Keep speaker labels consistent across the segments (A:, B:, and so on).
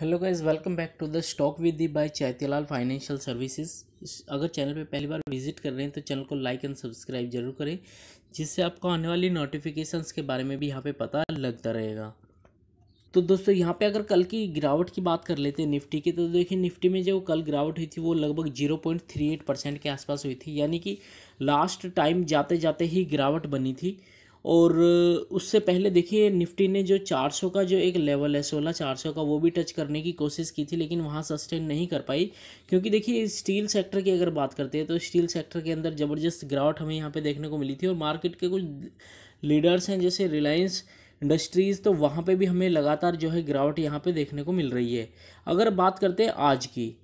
A: hello guys welcome back to the stock with the by Chaitlal financial services अगर channel पे पहली बार visit कर रहे हैं तो चैनल को लाइक एंड सब्सक्राइब जरूर करें जिससे आपको आने वाली नोटिफिकेशंस के बारे में भी यहाँ पे पता लगता रहेगा तो दोस्तों यहाँ पे अगर कल की गिरावट की बात कर लेते हैं निफ्टी की तो देखिए निफ्टी में जो कल गिरावट हुई थी वो लगभग zero point three eight percent के आसपास हुई थी यानी कि लास्ट टाइम जाते जाते ही गिरावट बनी थी और उससे पहले देखिए निफ्टी ने जो 400 का जो एक लेवल है सोलह चार सौ का वो भी टच करने की कोशिश की थी लेकिन वहाँ सस्टेन नहीं कर पाई क्योंकि देखिए स्टील सेक्टर की अगर बात करते हैं तो स्टील सेक्टर के अंदर ज़बरदस्त गिरावट हमें यहाँ पे देखने को मिली थी और मार्केट के कुछ लीडर्स हैं जैसे रिलायंस इंडस्ट्रीज़ तो वहाँ पर भी हमें लगातार जो है गिरावट यहाँ पर देखने को मिल रही है अगर बात करते हैं आज की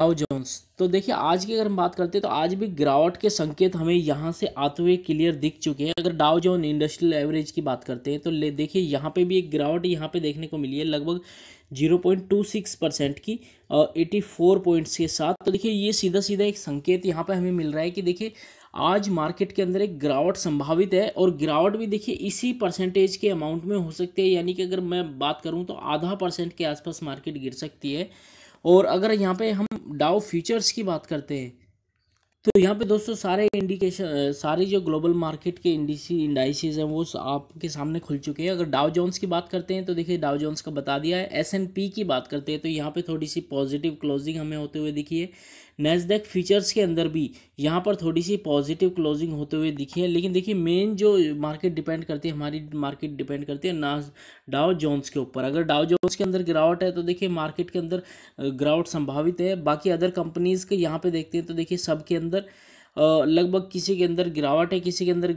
A: डाउ जोन्स तो देखिए आज की अगर हम बात करते हैं तो आज भी गिरावट के संकेत हमें यहाँ से आते हुए क्लियर दिख चुके हैं अगर डाउ जोन इंडस्ट्रियल एवरेज की बात करते हैं तो ले देखिए यहाँ पे भी एक गिरावट यहाँ पे देखने को मिली है लगभग zero point two six percent की एटी फोर पॉइंट्स के साथ तो देखिए ये सीधा सीधा एक संकेत यहाँ पर हमें मिल रहा है कि देखिए आज मार्केट के अंदर एक गिरावट संभावित है और गिरावट भी देखिए इसी परसेंटेज के अमाउंट में हो सकती है यानी कि अगर मैं बात करूँ तो आधा परसेंट के आसपास मार्केट गिर सकती है और अगर यहाँ पे हम डाओ फ्यूचर्स की बात करते हैं तो यहाँ पे दोस्तों सारे इंडिकेशन सारी जो ग्लोबल मार्केट के इंडिसी इंडाइसिस हैं वो आपके सामने खुल चुके हैं अगर डाउ जोन्स की बात करते हैं तो देखिए डाउ जोन्स का बता दिया है एस एन पी की बात करते हैं तो यहाँ पे थोड़ी सी पॉजिटिव क्लोजिंग हमें होते हुए दिखी है नैसडेक फीचर्स के अंदर भी यहाँ पर थोड़ी सी पॉजिटिव क्लोजिंग होते हुए दिखी है लेकिन देखिए मेन जो मार्केट डिपेंड करती है हमारी मार्केट डिपेंड करती है ना डाव जोन्स के ऊपर अगर डाउ जोन्स के अंदर गिरावट है तो देखिए मार्केट के अंदर गिरावट संभावित है बाकी अदर कंपनीज़ के यहाँ पर देखते हैं तो देखिए सब के अंदर लगभग किसी के अंदर गिरावट है किसी के अंदर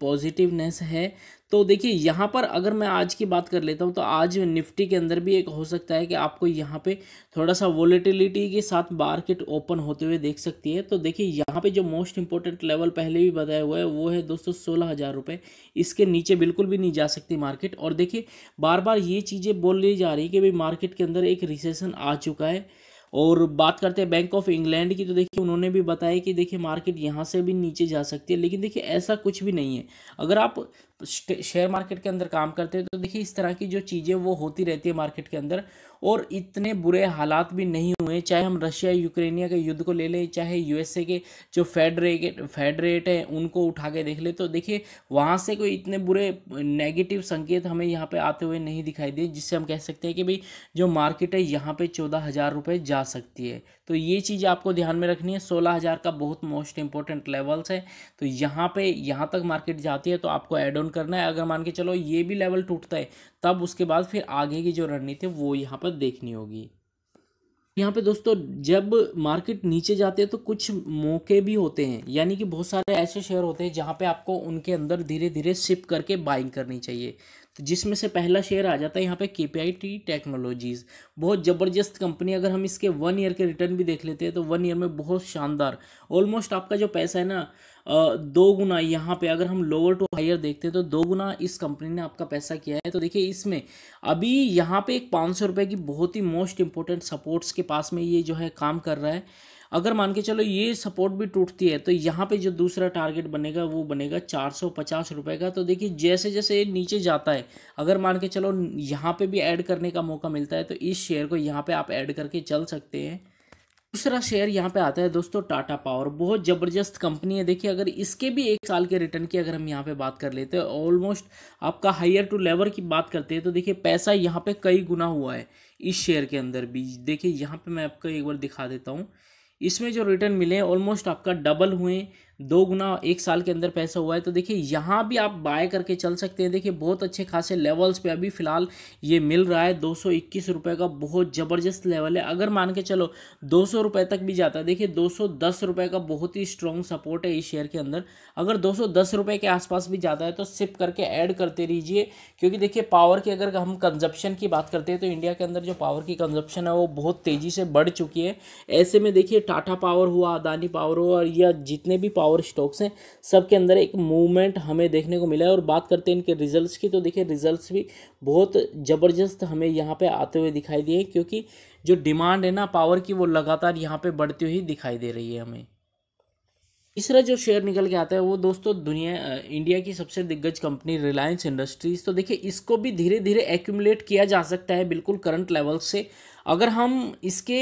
A: पॉजिटिवनेस है तो देखिए यहाँ पर अगर मैं आज की बात कर लेता हूँ तो आज निफ्टी के अंदर भी एक हो सकता है कि आपको यहाँ पे थोड़ा सा वॉलेटिलिटी के साथ मार्केट ओपन होते हुए देख सकती है तो देखिए यहाँ पे जो मोस्ट इंपॉर्टेंट लेवल पहले भी बताया हुआ है वो है दोस्तों सोलह हज़ार रुपये इसके नीचे बिल्कुल भी नहीं जा सकती मार्केट और देखिए बार बार ये चीज़ें बोल जा रही है कि भाई मार्केट के अंदर एक रिसेसन आ चुका है और बात करते हैं बैंक ऑफ इंग्लैंड की तो देखिए उन्होंने भी बताया कि देखिए मार्केट यहाँ से भी नीचे जा सकती है लेकिन देखिए ऐसा कुछ भी नहीं है अगर आप शेयर मार्केट के अंदर काम करते हैं तो देखिए इस तरह की जो चीज़ें वो होती रहती है मार्केट के अंदर और इतने बुरे हालात भी नहीं हुए चाहे हम रशिया यूक्रेनिया के युद्ध को ले लें चाहे यूएसए के जो फेडरेट फेडरेट है उनको उठा के देख ले तो देखिए वहाँ से कोई इतने बुरे नेगेटिव संकेत हमें यहाँ पर आते हुए नहीं दिखाई दिए जिससे हम कह सकते हैं कि भाई जो मार्केट है यहाँ पर चौदह हज़ार रुपये जा सकती है तो ये चीज़ आपको ध्यान में रखनी है सोलह हज़ार का बहुत मोस्ट इंपॉर्टेंट लेवल्स है तो यहाँ पे यहाँ तक मार्केट जाती है तो आपको एड ऑन करना है अगर मान के चलो ये भी लेवल टूटता है तब उसके बाद फिर आगे की जो रणनीति है वो यहाँ पर देखनी होगी यहाँ पे दोस्तों जब मार्केट नीचे जाते हैं तो कुछ मौके भी होते हैं यानी कि बहुत सारे ऐसे शेयर होते हैं जहाँ पे आपको उनके अंदर धीरे धीरे शिप करके बाइंग करनी चाहिए तो जिसमें से पहला शेयर आ जाता है यहाँ पे के पी आई टी टेक्नोलॉजीज़ बहुत ज़बरदस्त कंपनी अगर हम इसके वन ईयर के रिटर्न भी देख लेते हैं तो वन ईयर में बहुत शानदार ऑलमोस्ट आपका जो पैसा है ना दो गुना यहाँ पे अगर हम लोअर टू हायर देखते हैं तो दो गुना इस कंपनी ने आपका पैसा किया है तो देखिए इसमें अभी यहाँ पे एक पाँच सौ रुपये की बहुत ही मोस्ट इंपॉर्टेंट सपोर्ट्स के पास में ये जो है काम कर रहा है अगर मान के चलो ये सपोर्ट भी टूटती है तो यहाँ पे जो दूसरा टारगेट बनेगा वो बनेगा चार सौ पचास रुपये का तो देखिए जैसे जैसे नीचे जाता है अगर मान के चलो यहाँ पे भी ऐड करने का मौका मिलता है तो इस शेयर को यहाँ पे आप ऐड करके चल सकते हैं दूसरा शेयर यहाँ पे आता है दोस्तों टाटा पावर बहुत ज़बरदस्त कंपनी है देखिए अगर इसके भी एक साल के रिटर्न की अगर हम यहाँ पे बात कर लेते हैं ऑलमोस्ट आपका हायर टू लेवर की बात करते हैं तो देखिए पैसा यहाँ पे कई गुना हुआ है इस शेयर के अंदर भी देखिए यहाँ पे मैं आपको एक बार दिखा देता हूँ इसमें जो रिटर्न मिले ऑलमोस्ट आपका डबल हुए दो गुना एक साल के अंदर पैसा हुआ है तो देखिए यहाँ भी आप बाय करके चल सकते हैं देखिए बहुत अच्छे खासे लेवल्स पे अभी फ़िलहाल ये मिल रहा है दो रुपए का बहुत ज़बरदस्त लेवल है अगर मान के चलो दो सौ तक भी जाता है देखिए दो सौ का बहुत ही स्ट्रॉन्ग सपोर्ट है इस शेयर के अंदर अगर दो सौ के आसपास भी जाता है तो सिप करके ऐड करते रहिए क्योंकि देखिए पावर की अगर हम कंजप्शन की बात करते हैं तो इंडिया के अंदर जो पावर की कंजप्शन है वो बहुत तेज़ी से बढ़ चुकी है ऐसे में देखिए टाटा पावर हुआ अदानी पावर हुआ और या जितने भी पावर पावर स्टॉक्स हैं सब के अंदर एक मूवमेंट हमें देखने को मिला है और बात करते हैं इनके रिजल्ट्स की तो देखिए रिजल्ट्स भी बहुत ज़बरदस्त हमें यहाँ पे आते हुए दिखाई दिए क्योंकि जो डिमांड है ना पावर की वो लगातार यहाँ पर बढ़ती हुई दिखाई दे रही है हमें तीसरा जो शेयर निकल के आता है वो दोस्तों दुनिया इंडिया की सबसे दिग्गज कंपनी रिलायंस इंडस्ट्रीज़ तो देखिए इसको भी धीरे धीरे एक्यूमुलेट किया जा सकता है बिल्कुल करंट लेवल से अगर हम इसके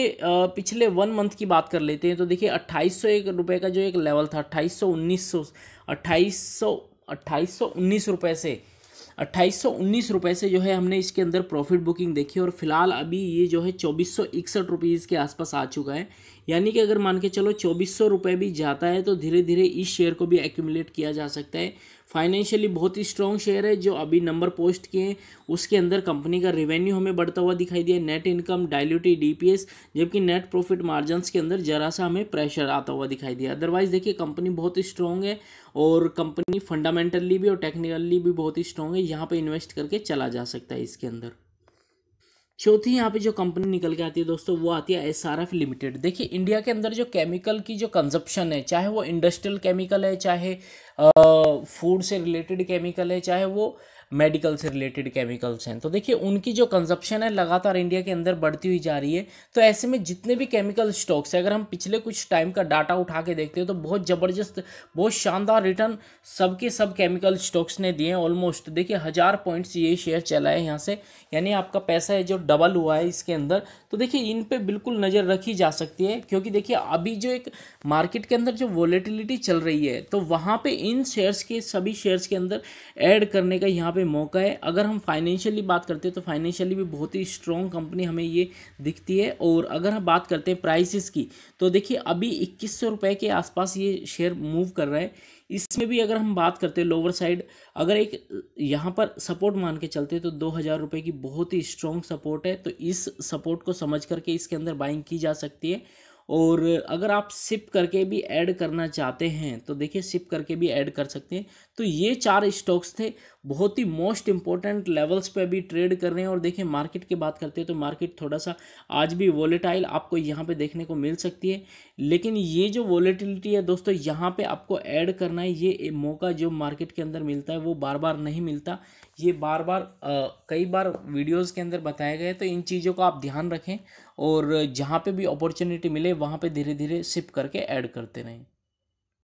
A: पिछले वन मंथ की बात कर लेते हैं तो देखिए अट्ठाईस सौ एक रुपये का जो एक लेवल था अट्ठाईस सौ उन्नीस सौ अट्ठाईस सौ अट्ठाईस सौ उन्नीस रुपये से अट्ठाईस सौ उन्नीस रुपये से जो है हमने इसके अंदर प्रॉफिट बुकिंग देखी और फिलहाल अभी ये जो है चौबीस सौ इकसठ रुपीज़ के आसपास आ चुका है यानी कि अगर मान के चलो चौबीस सौ रुपये भी जाता है तो धीरे धीरे इस शेयर को भी एक्यूमुलेट किया जा सकता है फाइनेंशियली बहुत ही स्ट्रॉन्ग शेयर है जो अभी नंबर पोस्ट किए हैं उसके अंदर कंपनी का रेवेन्यू हमें बढ़ता हुआ दिखाई दिया नेट इनकम पी डीपीएस जबकि नेट प्रॉफिट मार्जिन के अंदर जरा सा हमें प्रेशर आता हुआ दिखाई दिया अदरवाइज देखिए कंपनी बहुत ही स्ट्रॉन्ग है और कंपनी फंडामेंटली भी और टेक्निकली भी बहुत ही स्ट्रॉन्ग है यहाँ पर इन्वेस्ट करके चला जा सकता है इसके अंदर चौथी यहाँ पे जो कंपनी निकल के आती है दोस्तों वो आती है एस आर एफ लिमिटेड देखिए इंडिया के अंदर जो केमिकल की जो कंजप्शन है चाहे वो इंडस्ट्रियल केमिकल है चाहे फूड से रिलेटेड केमिकल है चाहे वो मेडिकल से रिलेटेड केमिकल्स हैं तो देखिए उनकी जो कंजप्शन है लगातार इंडिया के अंदर बढ़ती हुई जा रही है तो ऐसे में जितने भी केमिकल स्टॉक्स हैं अगर हम पिछले कुछ टाइम का डाटा उठा के देखते हैं तो बहुत ज़बरदस्त बहुत शानदार रिटर्न सबके सब केमिकल स्टॉक्स ने दिए ऑलमोस्ट देखिए हज़ार पॉइंट्स ये शेयर चला है यहाँ से यानी आपका पैसा है जो डबल हुआ है इसके अंदर तो देखिए इन पर बिल्कुल नज़र रखी जा सकती है क्योंकि देखिए अभी जो एक मार्केट के अंदर जो वॉलेटिलिटी चल रही है तो वहाँ पर इन शेयर्स के सभी शेयर्स के अंदर एड करने का यहाँ पर पे मौका है अगर हम फाइनेंशियली बात करते हैं तो फाइनेंशियली भी बहुत ही स्ट्रॉन्ग कंपनी हमें ये दिखती है और अगर हम बात करते हैं प्राइसेस की तो देखिए अभी इक्कीस सौ के आसपास ये शेयर मूव कर रहा है इसमें भी अगर हम बात करते हैं लोअर साइड अगर एक यहाँ पर सपोर्ट मान के चलते तो दो हज़ार रुपये की बहुत ही स्ट्रॉन्ग सपोर्ट है तो इस सपोर्ट को समझ करके इसके अंदर बाइंग की जा सकती है और अगर आप सिप करके भी ऐड करना चाहते हैं तो देखिए सिप करके भी ऐड कर सकते हैं तो ये चार स्टॉक्स थे बहुत ही मोस्ट इंपॉर्टेंट लेवल्स पे अभी ट्रेड कर रहे हैं और देखिए मार्केट की बात करते हैं तो मार्केट थोड़ा सा आज भी वॉलेटाइल आपको यहाँ पे देखने को मिल सकती है लेकिन ये जो वॉलेटिलिटी है दोस्तों यहाँ पर आपको ऐड करना है ये मौका जो मार्केट के अंदर मिलता है वो बार बार नहीं मिलता ये बार बार आ, कई बार वीडियोज़ के अंदर बताया गया तो इन चीज़ों का आप ध्यान रखें और जहाँ पे भी अपॉर्चुनिटी मिले वहाँ पे धीरे धीरे शिफ्ट करके ऐड करते रहें